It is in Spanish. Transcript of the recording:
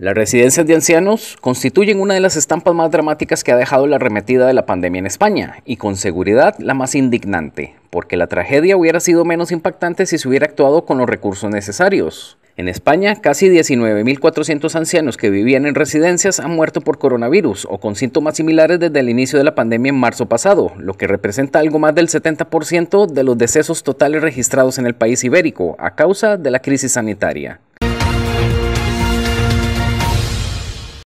Las residencias de ancianos constituyen una de las estampas más dramáticas que ha dejado la arremetida de la pandemia en España y con seguridad la más indignante, porque la tragedia hubiera sido menos impactante si se hubiera actuado con los recursos necesarios. En España, casi 19.400 ancianos que vivían en residencias han muerto por coronavirus o con síntomas similares desde el inicio de la pandemia en marzo pasado, lo que representa algo más del 70% de los decesos totales registrados en el país ibérico a causa de la crisis sanitaria.